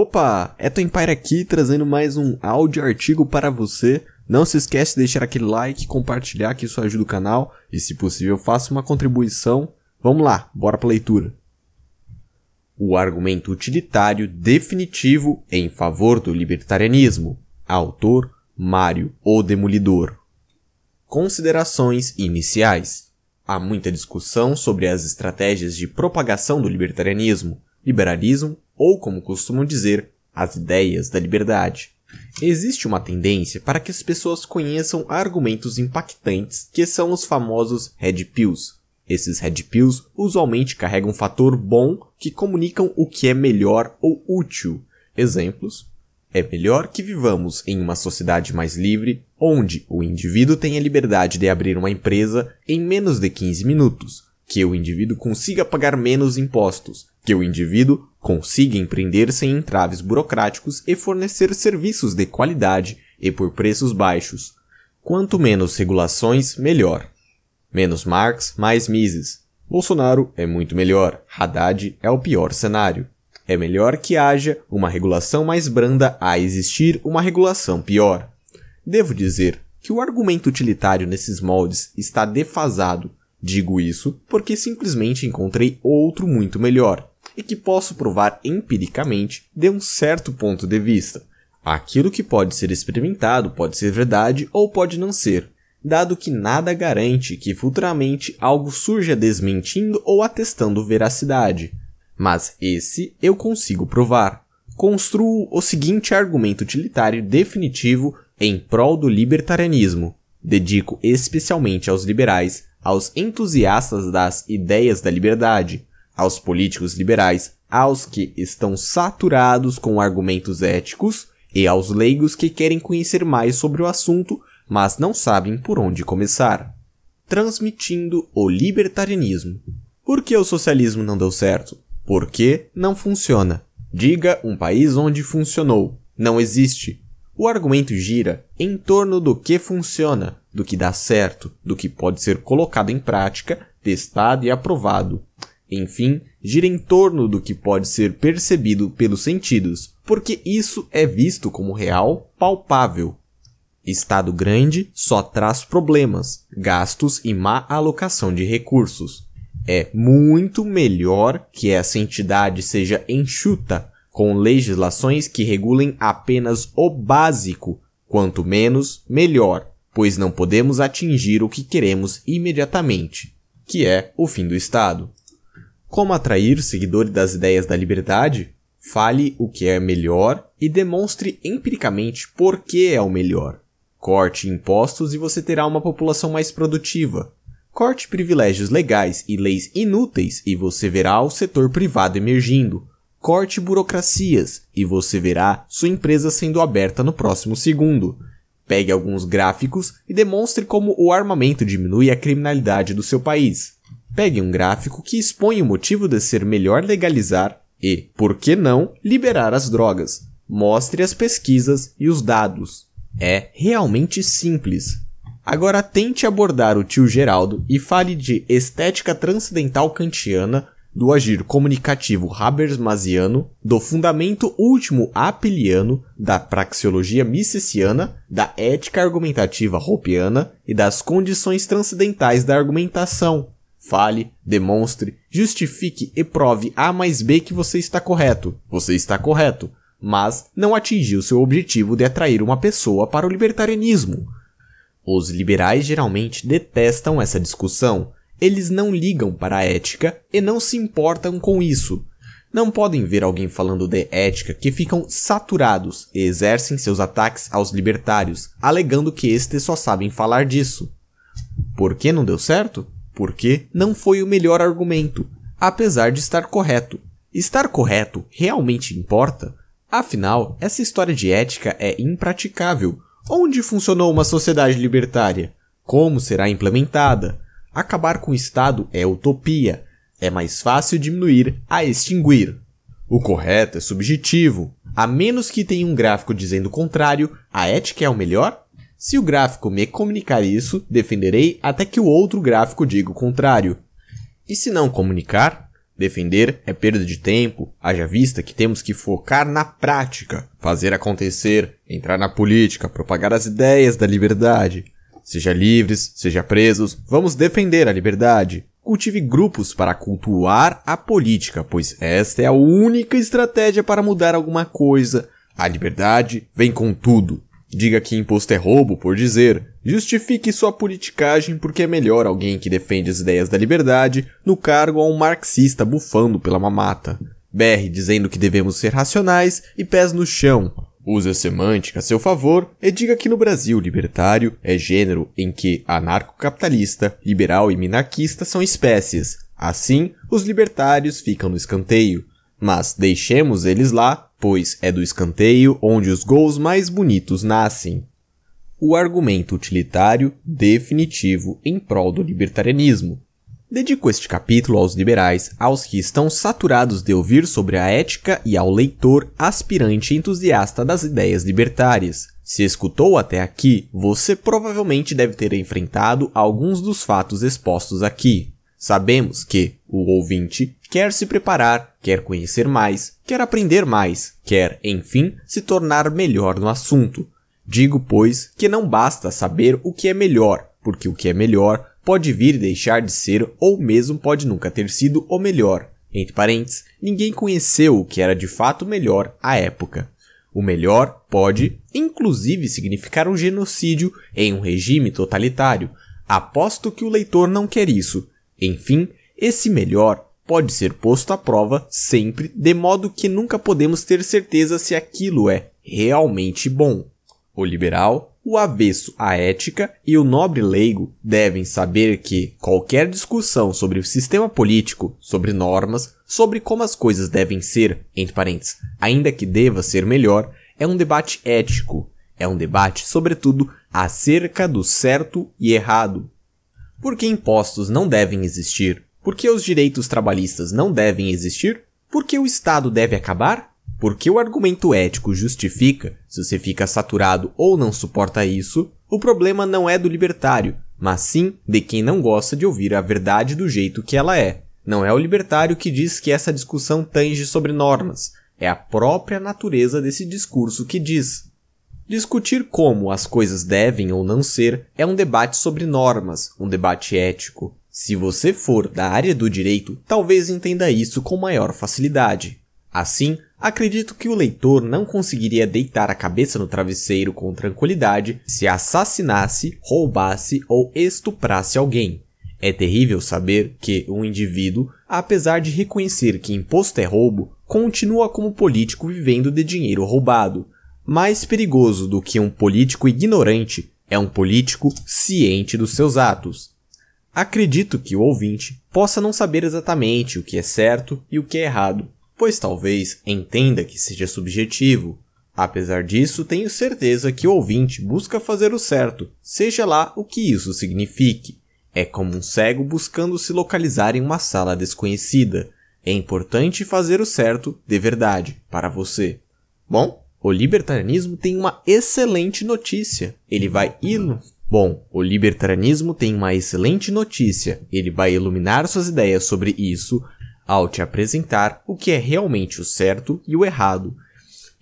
Opa, é Tom Empire aqui trazendo mais um áudio artigo para você. Não se esquece de deixar aquele like, compartilhar que isso ajuda o canal e se possível faça uma contribuição. Vamos lá, bora para leitura. O argumento utilitário definitivo em favor do libertarianismo. Autor Mário o Demolidor. Considerações iniciais há muita discussão sobre as estratégias de propagação do libertarianismo, liberalismo ou como costumam dizer, as ideias da liberdade. Existe uma tendência para que as pessoas conheçam argumentos impactantes que são os famosos red pills. Esses red pills usualmente carregam um fator bom que comunicam o que é melhor ou útil. Exemplos: é melhor que vivamos em uma sociedade mais livre, onde o indivíduo tenha liberdade de abrir uma empresa em menos de 15 minutos, que o indivíduo consiga pagar menos impostos, que o indivíduo consiga empreender sem entraves burocráticos e fornecer serviços de qualidade e por preços baixos. Quanto menos regulações, melhor. Menos Marx, mais Mises. Bolsonaro é muito melhor. Haddad é o pior cenário. É melhor que haja uma regulação mais branda a existir uma regulação pior. Devo dizer que o argumento utilitário nesses moldes está defasado. Digo isso porque simplesmente encontrei outro muito melhor, e que posso provar empiricamente de um certo ponto de vista. Aquilo que pode ser experimentado pode ser verdade ou pode não ser, dado que nada garante que futuramente algo surja desmentindo ou atestando veracidade. Mas esse eu consigo provar. Construo o seguinte argumento utilitário definitivo em prol do libertarianismo. Dedico especialmente aos liberais, aos entusiastas das ideias da liberdade, aos políticos liberais, aos que estão saturados com argumentos éticos e aos leigos que querem conhecer mais sobre o assunto, mas não sabem por onde começar. Transmitindo o libertarianismo. Por que o socialismo não deu certo? Por que não funciona? Diga um país onde funcionou. Não existe. O argumento gira em torno do que funciona, do que dá certo, do que pode ser colocado em prática, testado e aprovado enfim, gira em torno do que pode ser percebido pelos sentidos, porque isso é visto como real, palpável. Estado grande só traz problemas, gastos e má alocação de recursos. É muito melhor que essa entidade seja enxuta, com legislações que regulem apenas o básico, quanto menos, melhor, pois não podemos atingir o que queremos imediatamente, que é o fim do Estado. Como atrair seguidores das ideias da liberdade? Fale o que é melhor e demonstre empiricamente por que é o melhor. Corte impostos e você terá uma população mais produtiva. Corte privilégios legais e leis inúteis e você verá o setor privado emergindo. Corte burocracias e você verá sua empresa sendo aberta no próximo segundo. Pegue alguns gráficos e demonstre como o armamento diminui a criminalidade do seu país. Pegue um gráfico que expõe o motivo de ser melhor legalizar e, por que não, liberar as drogas. Mostre as pesquisas e os dados. É realmente simples. Agora tente abordar o tio Geraldo e fale de estética transcendental kantiana, do agir comunicativo habermasiano, do fundamento último apeliano, da praxeologia misesiana, da ética argumentativa hopiana e das condições transcendentais da argumentação. Fale, demonstre, justifique e prove A mais B que você está correto. Você está correto, mas não atingiu seu objetivo de atrair uma pessoa para o libertarianismo. Os liberais geralmente detestam essa discussão. Eles não ligam para a ética e não se importam com isso. Não podem ver alguém falando de ética que ficam saturados e exercem seus ataques aos libertários, alegando que estes só sabem falar disso. Por que não deu certo? porque não foi o melhor argumento, apesar de estar correto. Estar correto realmente importa? Afinal, essa história de ética é impraticável. Onde funcionou uma sociedade libertária? Como será implementada? Acabar com o Estado é utopia. É mais fácil diminuir a extinguir. O correto é subjetivo. A menos que tenha um gráfico dizendo o contrário, a ética é o melhor? Se o gráfico me comunicar isso, defenderei até que o outro gráfico diga o contrário. E se não comunicar? Defender é perda de tempo, haja vista que temos que focar na prática, fazer acontecer, entrar na política, propagar as ideias da liberdade. Seja livres, seja presos, vamos defender a liberdade. Cultive grupos para cultuar a política, pois esta é a única estratégia para mudar alguma coisa. A liberdade vem com tudo. Diga que imposto é roubo por dizer. Justifique sua politicagem porque é melhor alguém que defende as ideias da liberdade no cargo a um marxista bufando pela mamata. Berre dizendo que devemos ser racionais e pés no chão. Use a semântica a seu favor e diga que no Brasil libertário é gênero em que anarcocapitalista, liberal e minarquista são espécies. Assim, os libertários ficam no escanteio. Mas deixemos eles lá, pois é do escanteio onde os gols mais bonitos nascem. O argumento utilitário definitivo em prol do libertarianismo. Dedico este capítulo aos liberais, aos que estão saturados de ouvir sobre a ética e ao leitor aspirante entusiasta das ideias libertárias. Se escutou até aqui, você provavelmente deve ter enfrentado alguns dos fatos expostos aqui. Sabemos que o ouvinte quer se preparar quer conhecer mais, quer aprender mais, quer, enfim, se tornar melhor no assunto. Digo, pois, que não basta saber o que é melhor, porque o que é melhor pode vir deixar de ser ou mesmo pode nunca ter sido o melhor. Entre parênteses, ninguém conheceu o que era de fato melhor à época. O melhor pode, inclusive, significar um genocídio em um regime totalitário. Aposto que o leitor não quer isso. Enfim, esse melhor pode ser posto à prova sempre, de modo que nunca podemos ter certeza se aquilo é realmente bom. O liberal, o avesso à ética e o nobre leigo devem saber que qualquer discussão sobre o sistema político, sobre normas, sobre como as coisas devem ser, entre parênteses, ainda que deva ser melhor, é um debate ético. É um debate, sobretudo, acerca do certo e errado. Porque impostos não devem existir, por que os direitos trabalhistas não devem existir? Por que o Estado deve acabar? Por que o argumento ético justifica, se você fica saturado ou não suporta isso, o problema não é do libertário, mas sim de quem não gosta de ouvir a verdade do jeito que ela é. Não é o libertário que diz que essa discussão tange sobre normas, é a própria natureza desse discurso que diz. Discutir como as coisas devem ou não ser é um debate sobre normas, um debate ético. Se você for da área do direito, talvez entenda isso com maior facilidade. Assim, acredito que o leitor não conseguiria deitar a cabeça no travesseiro com tranquilidade se assassinasse, roubasse ou estuprasse alguém. É terrível saber que um indivíduo, apesar de reconhecer que imposto é roubo, continua como político vivendo de dinheiro roubado. Mais perigoso do que um político ignorante é um político ciente dos seus atos. Acredito que o ouvinte possa não saber exatamente o que é certo e o que é errado, pois talvez entenda que seja subjetivo. Apesar disso, tenho certeza que o ouvinte busca fazer o certo, seja lá o que isso signifique. É como um cego buscando se localizar em uma sala desconhecida. É importante fazer o certo de verdade para você. Bom, o libertarianismo tem uma excelente notícia. Ele vai ilustrar Bom, o libertarianismo tem uma excelente notícia. Ele vai iluminar suas ideias sobre isso ao te apresentar o que é realmente o certo e o errado.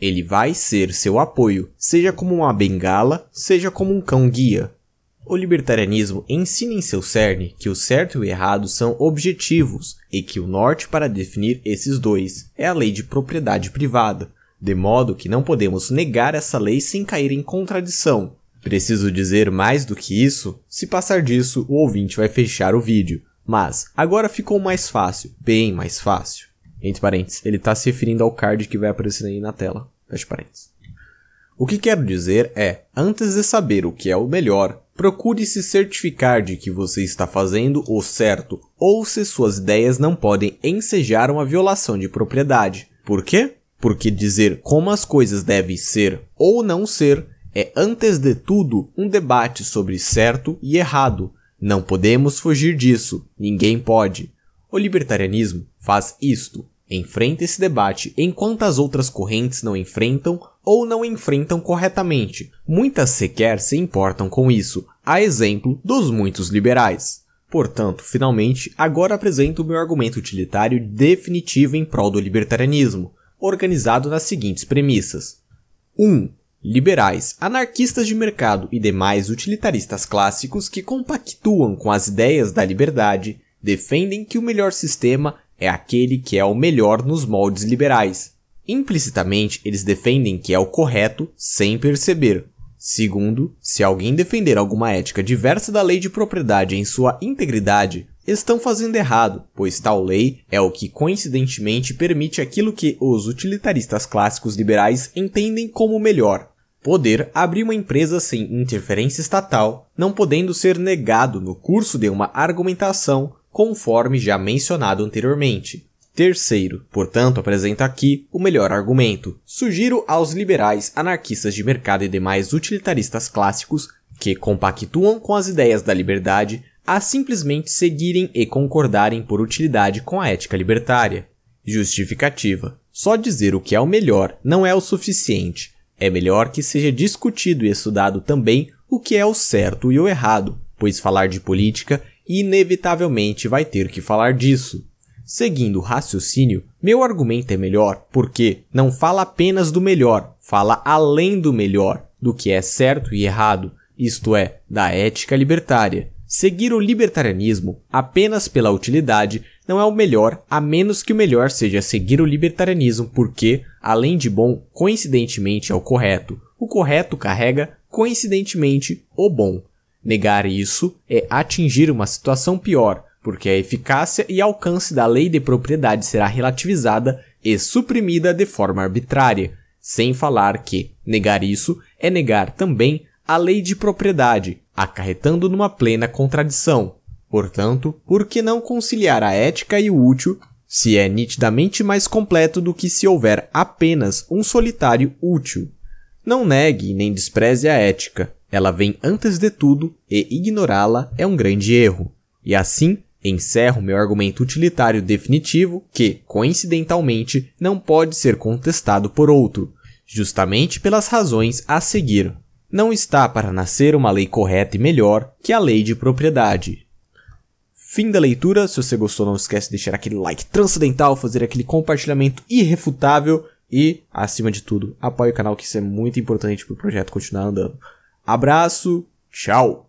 Ele vai ser seu apoio, seja como uma bengala, seja como um cão guia. O libertarianismo ensina em seu cerne que o certo e o errado são objetivos e que o norte para definir esses dois é a lei de propriedade privada, de modo que não podemos negar essa lei sem cair em contradição, Preciso dizer mais do que isso? Se passar disso, o ouvinte vai fechar o vídeo. Mas, agora ficou mais fácil, bem mais fácil. Entre parênteses, ele está se referindo ao card que vai aparecer aí na tela. Fecha parênteses. O que quero dizer é, antes de saber o que é o melhor, procure se certificar de que você está fazendo o certo ou se suas ideias não podem ensejar uma violação de propriedade. Por quê? Porque dizer como as coisas devem ser ou não ser é, antes de tudo, um debate sobre certo e errado. Não podemos fugir disso, ninguém pode. O libertarianismo faz isto, enfrenta esse debate enquanto as outras correntes não enfrentam ou não enfrentam corretamente. Muitas sequer se importam com isso, a exemplo dos muitos liberais. Portanto, finalmente, agora apresento o meu argumento utilitário definitivo em prol do libertarianismo, organizado nas seguintes premissas. 1. Um, liberais, anarquistas de mercado e demais utilitaristas clássicos que compactuam com as ideias da liberdade defendem que o melhor sistema é aquele que é o melhor nos moldes liberais. Implicitamente, eles defendem que é o correto sem perceber. Segundo, se alguém defender alguma ética diversa da lei de propriedade em sua integridade, estão fazendo errado, pois tal lei é o que coincidentemente permite aquilo que os utilitaristas clássicos liberais entendem como melhor, poder abrir uma empresa sem interferência estatal, não podendo ser negado no curso de uma argumentação conforme já mencionado anteriormente. Terceiro, portanto, apresento aqui o melhor argumento. Sugiro aos liberais, anarquistas de mercado e demais utilitaristas clássicos que compactuam com as ideias da liberdade a simplesmente seguirem e concordarem por utilidade com a ética libertária. Justificativa: só dizer o que é o melhor não é o suficiente. É melhor que seja discutido e estudado também o que é o certo e o errado, pois falar de política inevitavelmente vai ter que falar disso. Seguindo o raciocínio, meu argumento é melhor porque não fala apenas do melhor, fala além do melhor, do que é certo e errado, isto é, da ética libertária. Seguir o libertarianismo apenas pela utilidade não é o melhor, a menos que o melhor seja seguir o libertarianismo, porque, além de bom, coincidentemente é o correto. O correto carrega, coincidentemente, o bom. Negar isso é atingir uma situação pior, porque a eficácia e alcance da lei de propriedade será relativizada e suprimida de forma arbitrária, sem falar que negar isso é negar também a lei de propriedade, acarretando numa plena contradição, Portanto, por que não conciliar a ética e o útil se é nitidamente mais completo do que se houver apenas um solitário útil? Não negue nem despreze a ética, ela vem antes de tudo e ignorá-la é um grande erro. E assim, encerro meu argumento utilitário definitivo que, coincidentalmente, não pode ser contestado por outro, justamente pelas razões a seguir. Não está para nascer uma lei correta e melhor que a lei de propriedade, Fim da leitura. Se você gostou, não esquece de deixar aquele like transcendental, fazer aquele compartilhamento irrefutável e, acima de tudo, apoie o canal que isso é muito importante para o projeto continuar andando. Abraço, tchau!